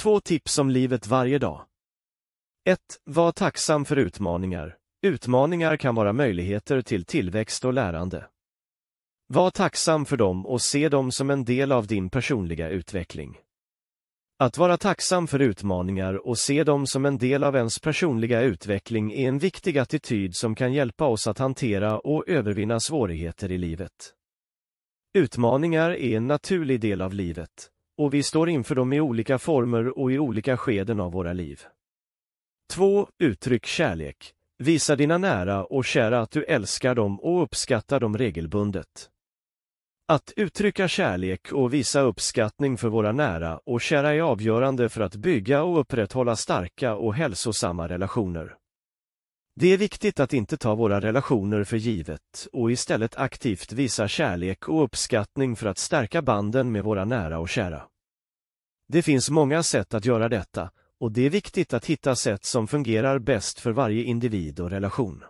Två tips om livet varje dag. 1. Var tacksam för utmaningar. Utmaningar kan vara möjligheter till tillväxt och lärande. Var tacksam för dem och se dem som en del av din personliga utveckling. Att vara tacksam för utmaningar och se dem som en del av ens personliga utveckling är en viktig attityd som kan hjälpa oss att hantera och övervinna svårigheter i livet. Utmaningar är en naturlig del av livet och vi står inför dem i olika former och i olika skeden av våra liv. 2. Uttryck kärlek. Visa dina nära och kära att du älskar dem och uppskattar dem regelbundet. Att uttrycka kärlek och visa uppskattning för våra nära och kära är avgörande för att bygga och upprätthålla starka och hälsosamma relationer. Det är viktigt att inte ta våra relationer för givet och istället aktivt visa kärlek och uppskattning för att stärka banden med våra nära och kära. Det finns många sätt att göra detta och det är viktigt att hitta sätt som fungerar bäst för varje individ och relation.